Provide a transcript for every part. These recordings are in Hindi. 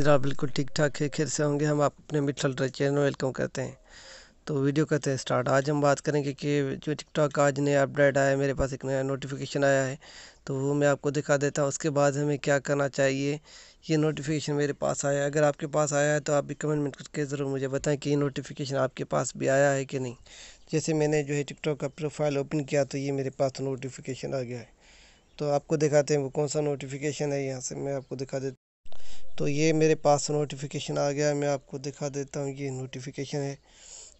जी बिल्कुल ठीक ठाक है खेर से होंगे हम आप अपने मिठल चैनल वेलकम करते हैं तो वीडियो करते हैं स्टार्ट आज हम बात करेंगे कि जो टिकटॉक का आज नया अपडेट आया है मेरे पास एक नया नोटिफिकेशन आया है तो वो मैं आपको दिखा देता हूँ उसके बाद हमें क्या करना चाहिए ये नोटिफिकेशन मेरे पास आया है अगर आपके पास आया है तो आप भी कमेंट करके ज़रूर मुझे बताएं कि ये नोटिफिकेशन आपके पास भी आया है कि नहीं जैसे मैंने जो है टिकटॉक का प्रोफाइल ओपन किया तो ये मेरे पास नोटिफिकेशन आ गया है तो आपको दिखाते हैं वो कौन सा नोटिफिकेशन है यहाँ से मैं आपको दिखा देता तो ये मेरे पास नोटिफिकेशन आ गया मैं आपको दिखा देता हूँ ये नोटिफिकेशन है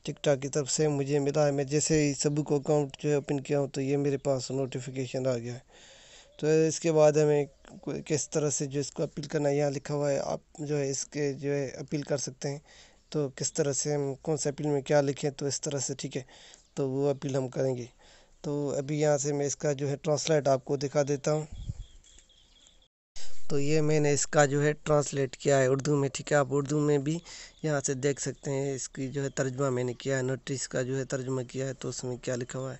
टिकटॉक की तरफ से मुझे मिला है मैं जैसे ही सबू को अकाउंट जो है ओपन किया हूँ तो ये मेरे पास नोटिफिकेशन आ गया है तो इसके बाद हमें किस तरह से जो इसको अपील करना यहाँ लिखा हुआ है आप जो है इसके जो है अपील कर सकते हैं तो किस तरह से हम कौन से अपील में क्या लिखें तो इस तरह से ठीक है तो वो अपील हम करेंगे तो अभी यहाँ से मैं इसका जो है ट्रांसलेट आपको दिखा देता हूँ तो ये मैंने इसका जो है ट्रांसलेट किया है उर्दू में ठीक है आप उर्दू में भी यहाँ से देख सकते हैं इसकी जो है तर्जमा मैंने किया है नोटिस का जो है तर्जमा किया है तो उसमें क्या लिखा हुआ है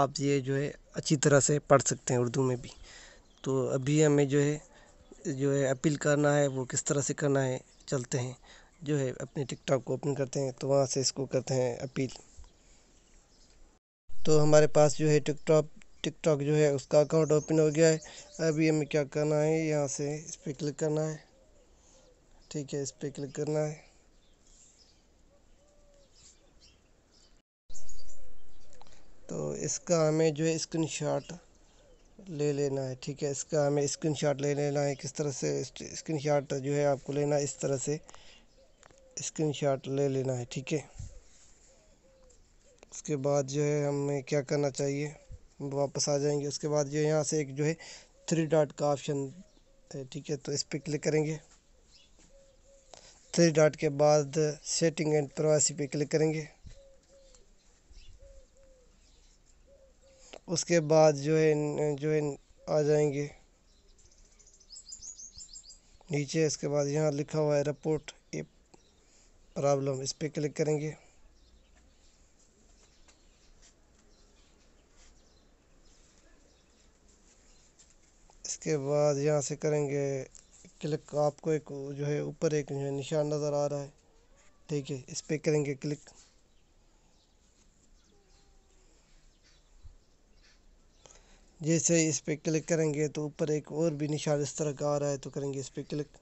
आप ये जो है अच्छी तरह से पढ़ सकते हैं उर्दू में भी तो अभी हमें जो है जो है अपील करना है वो किस तरह से करना है चलते हैं जो है अपने टिकटॉक को ओपन करते हैं तो वहाँ से इसको करते हैं अपील तो हमारे पास जो है टिकटॉक टिकटॉक जो है उसका अकाउंट ओपन हो गया है अभी हमें क्या करना है यहाँ से इस पर क्लिक करना है ठीक है इस पर क्लिक करना है तो इसका हमें जो है स्क्रीन शॉट ले लेना है ठीक है इसका हमें स्क्रीन शॉट ले लेना है किस तरह से स्क्रीन शॉट जो है आपको लेना है इस तरह से स्क्रीन शॉट ले लेना है ठीक है उसके बाद जो है हमें क्या करना चाहिए वापस आ जाएंगे उसके बाद जो यहाँ से एक जो है थ्री डॉट का ऑप्शन ठीक है तो इस पर क्लिक करेंगे थ्री डॉट के बाद सेटिंग एंड प्रवासी पे क्लिक करेंगे उसके बाद जो है जो है आ जाएंगे नीचे इसके बाद यहाँ लिखा हुआ है रिपोर्ट ए प्रॉब्लम इस पर क्लिक करेंगे इसके बाद यहाँ से करेंगे क्लिक आपको एक जो है ऊपर एक निशान नज़र आ रहा है ठीक है इस पर करेंगे क्लिक जैसे इस पर क्लिक करेंगे तो ऊपर एक और भी निशान इस तरह का आ रहा है तो करेंगे इस पर क्लिक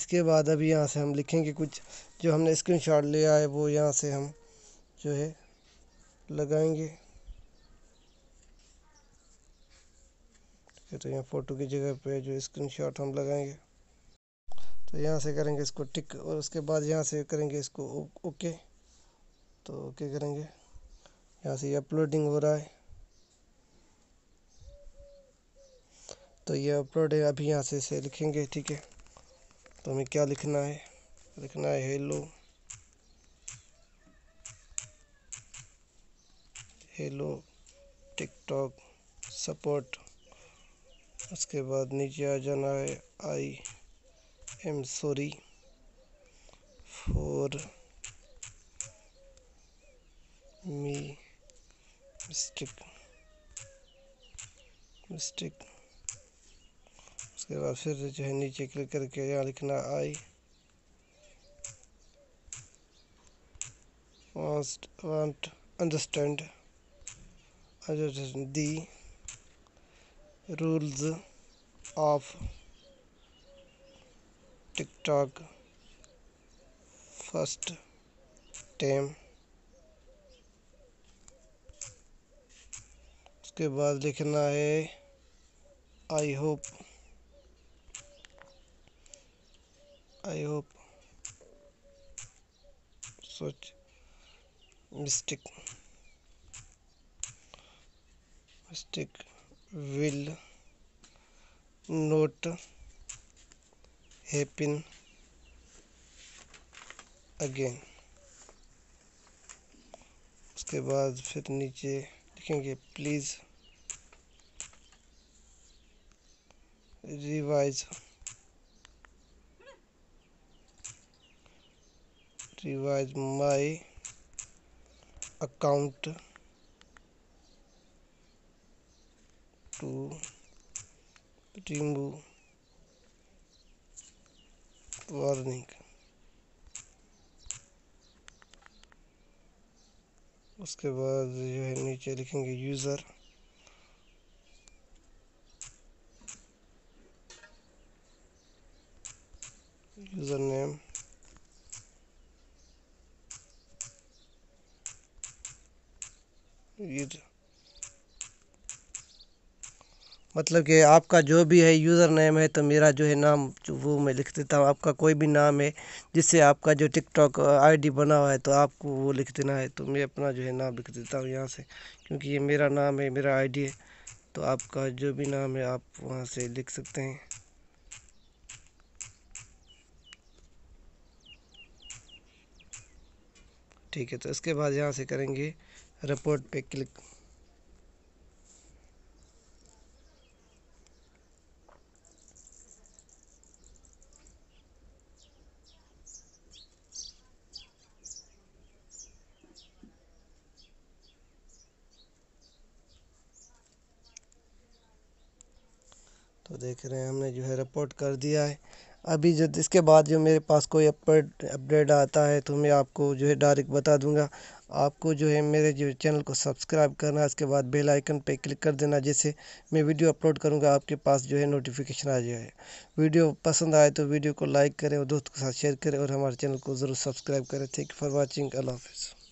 इसके बाद अभी यहाँ से हम लिखेंगे कुछ जो हमने स्क्रीनशॉट लिया है वो यहाँ से हम जो है लगाएंगे तो यहाँ फ़ोटो की जगह पे जो स्क्रीनशॉट हम लगाएंगे तो यहाँ से करेंगे इसको टिक और उसके बाद यहाँ से करेंगे इसको ओके तो ओके करेंगे यहाँ से ये अपलोडिंग हो रहा है तो ये अपलोड है अभी यहाँ से इसे लिखेंगे ठीक है तो हमें क्या लिखना है लिखना है हेलो हेलो टिकटॉक सपोर्ट उसके बाद नीचे आ जाना है I am sorry for me mistake mistake उसके बाद फिर जो है नीचे क्लिक करके यहाँ लिखना I want want understand the rules of TikTok first time उसके बाद लिखना है I hope I hope such mistake stick will not happen again उसके बाद फिर नीचे लिखेंगे please revise revise my account टिम्बू warning उसके बाद जो है नीचे लिखेंगे यूज़र यूज़र नेम ये मतलब कि आपका जो भी है यूज़र नेम है तो मेरा जो है नाम वो मैं लिख देता हूँ आपका कोई भी नाम है जिससे आपका जो टिकटॉक आई डी बना हुआ है तो आपको वो लिख देना है तो मैं अपना जो है नाम लिख देता हूँ यहाँ से क्योंकि ये मेरा नाम है मेरा आई डी है तो आपका जो भी नाम है आप वहाँ से लिख सकते हैं ठीक है तो इसके बाद यहाँ से करेंगे रिपोर्ट पे क्लिक तो देख रहे हैं हमने जो है रिपोर्ट कर दिया है अभी जब इसके बाद जो मेरे पास कोई अपडेट अपडेट आता है तो मैं आपको जो है डायरेक्ट बता दूंगा आपको जो है मेरे जो चैनल को सब्सक्राइब करना इसके बाद बेल आइकन पे क्लिक कर देना जैसे मैं वीडियो अपलोड करूंगा आपके पास जो है नोटिफिकेशन आ जाए वीडियो पसंद आए तो वीडियो को लाइक करें और दोस्तों के साथ शेयर करें और हमारे चैनल को ज़रूर सब्सक्राइब करें थैंक यू फॉर वॉचिंग अल्लाह हाफिज़